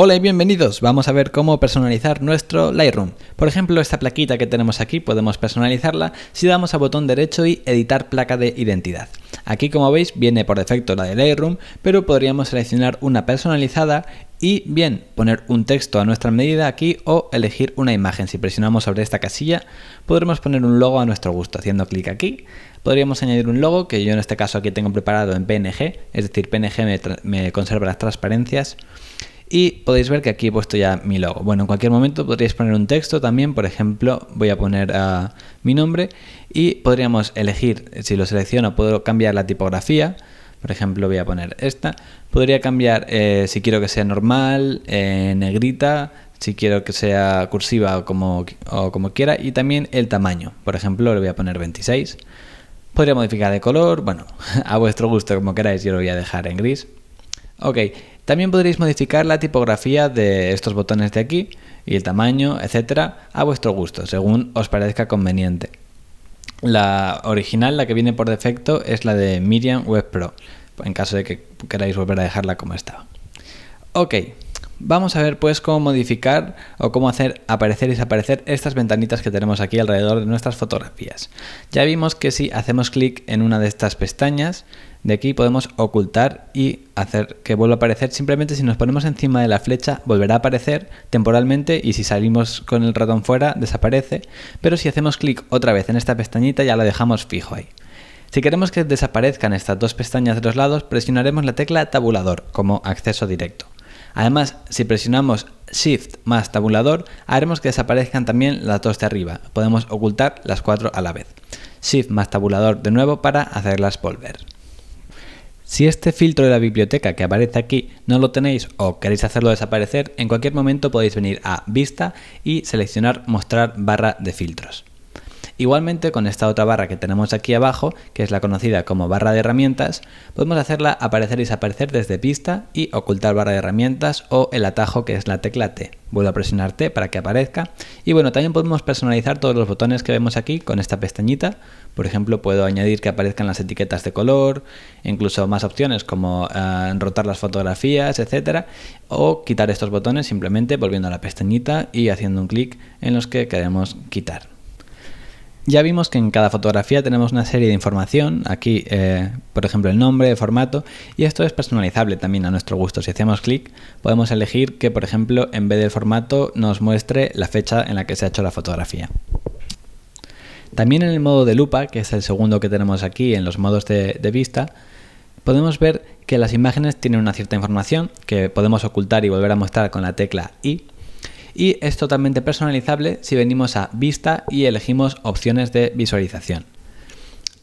Hola y bienvenidos. Vamos a ver cómo personalizar nuestro Lightroom. Por ejemplo, esta plaquita que tenemos aquí podemos personalizarla si damos a botón derecho y editar placa de identidad. Aquí como veis viene por defecto la de Lightroom, pero podríamos seleccionar una personalizada y bien poner un texto a nuestra medida aquí o elegir una imagen. Si presionamos sobre esta casilla podremos poner un logo a nuestro gusto. Haciendo clic aquí podríamos añadir un logo que yo en este caso aquí tengo preparado en PNG, es decir PNG me, me conserva las transparencias. Y podéis ver que aquí he puesto ya mi logo. Bueno, en cualquier momento podríais poner un texto también, por ejemplo, voy a poner ah, mi nombre y podríamos elegir, si lo selecciono, puedo cambiar la tipografía. Por ejemplo, voy a poner esta. Podría cambiar eh, si quiero que sea normal, en eh, negrita, si quiero que sea cursiva o como, o como quiera. Y también el tamaño. Por ejemplo, le voy a poner 26. Podría modificar de color, bueno, a vuestro gusto, como queráis. Yo lo voy a dejar en gris. Ok, también podréis modificar la tipografía de estos botones de aquí y el tamaño, etcétera, a vuestro gusto, según os parezca conveniente. La original, la que viene por defecto, es la de Miriam Web Pro, en caso de que queráis volver a dejarla como estaba. Ok, vamos a ver pues cómo modificar o cómo hacer aparecer y desaparecer estas ventanitas que tenemos aquí alrededor de nuestras fotografías. Ya vimos que si hacemos clic en una de estas pestañas, de aquí podemos ocultar y hacer que vuelva a aparecer. Simplemente si nos ponemos encima de la flecha volverá a aparecer temporalmente y si salimos con el ratón fuera desaparece. Pero si hacemos clic otra vez en esta pestañita ya la dejamos fijo ahí. Si queremos que desaparezcan estas dos pestañas de los lados presionaremos la tecla tabulador como acceso directo. Además, si presionamos Shift más tabulador, haremos que desaparezcan también las dos de arriba. Podemos ocultar las cuatro a la vez. Shift más tabulador de nuevo para hacerlas volver. Si este filtro de la biblioteca que aparece aquí no lo tenéis o queréis hacerlo desaparecer, en cualquier momento podéis venir a Vista y seleccionar Mostrar barra de filtros. Igualmente con esta otra barra que tenemos aquí abajo, que es la conocida como barra de herramientas, podemos hacerla aparecer y desaparecer desde pista y ocultar barra de herramientas o el atajo que es la tecla T. Vuelvo a presionar T para que aparezca. Y bueno, también podemos personalizar todos los botones que vemos aquí con esta pestañita. Por ejemplo, puedo añadir que aparezcan las etiquetas de color, incluso más opciones como eh, rotar las fotografías, etcétera, o quitar estos botones simplemente volviendo a la pestañita y haciendo un clic en los que queremos quitar. Ya vimos que en cada fotografía tenemos una serie de información, aquí eh, por ejemplo el nombre, el formato, y esto es personalizable también a nuestro gusto. Si hacemos clic podemos elegir que por ejemplo en vez del formato nos muestre la fecha en la que se ha hecho la fotografía. También en el modo de lupa, que es el segundo que tenemos aquí en los modos de, de vista, podemos ver que las imágenes tienen una cierta información que podemos ocultar y volver a mostrar con la tecla I y es totalmente personalizable si venimos a vista y elegimos opciones de visualización.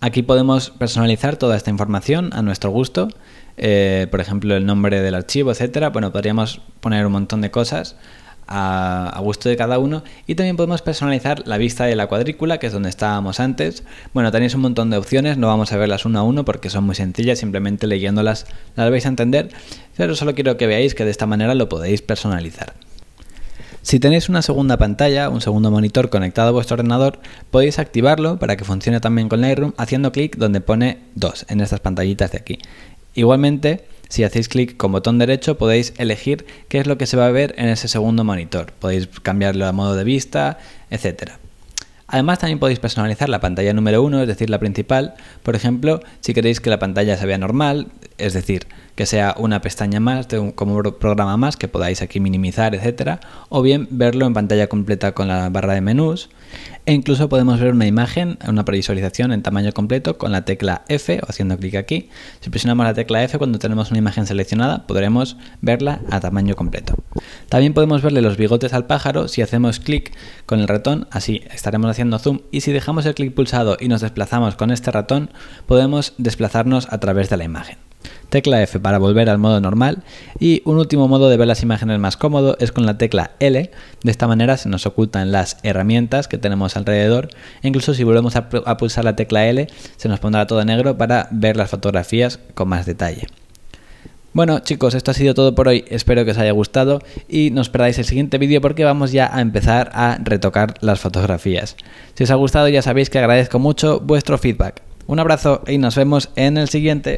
Aquí podemos personalizar toda esta información a nuestro gusto, eh, por ejemplo el nombre del archivo, etcétera. Bueno, podríamos poner un montón de cosas a, a, gusto de cada uno y también podemos personalizar la vista de la cuadrícula, que es donde estábamos antes. Bueno, tenéis un montón de opciones, no vamos a verlas uno a uno porque son muy sencillas, simplemente leyéndolas las vais a entender, pero solo quiero que veáis que de esta manera lo podéis personalizar. Si tenéis una segunda pantalla, un segundo monitor conectado a vuestro ordenador, podéis activarlo para que funcione también con Lightroom haciendo clic donde pone 2 en estas pantallitas de aquí. Igualmente, si hacéis clic con botón derecho podéis elegir qué es lo que se va a ver en ese segundo monitor. Podéis cambiarlo a modo de vista, etc. Además también podéis personalizar la pantalla número 1, es decir, la principal. Por ejemplo, si queréis que la pantalla se vea normal, es decir, que sea una pestaña más, de un, como un programa más que podáis aquí minimizar, etcétera, o bien verlo en pantalla completa con la barra de menús. E incluso podemos ver una imagen, una previsualización en tamaño completo con la tecla F o haciendo clic aquí. Si presionamos la tecla F cuando tenemos una imagen seleccionada, podremos verla a tamaño completo. También podemos verle los bigotes al pájaro si hacemos clic con el ratón, así estaremos haciendo zoom y si dejamos el clic pulsado y nos desplazamos con este ratón, podemos desplazarnos a través de la imagen tecla F para volver al modo normal y un último modo de ver las imágenes más cómodo es con la tecla L, de esta manera se nos ocultan las herramientas que tenemos alrededor, e incluso si volvemos a, pulsar la tecla L se nos pondrá todo negro para ver las fotografías con más detalle. Bueno chicos, esto ha sido todo por hoy, espero que os haya gustado y no os perdáis el siguiente vídeo porque vamos ya a empezar a retocar las fotografías. Si os ha gustado ya sabéis que agradezco mucho vuestro feedback. Un abrazo y nos vemos en el siguiente.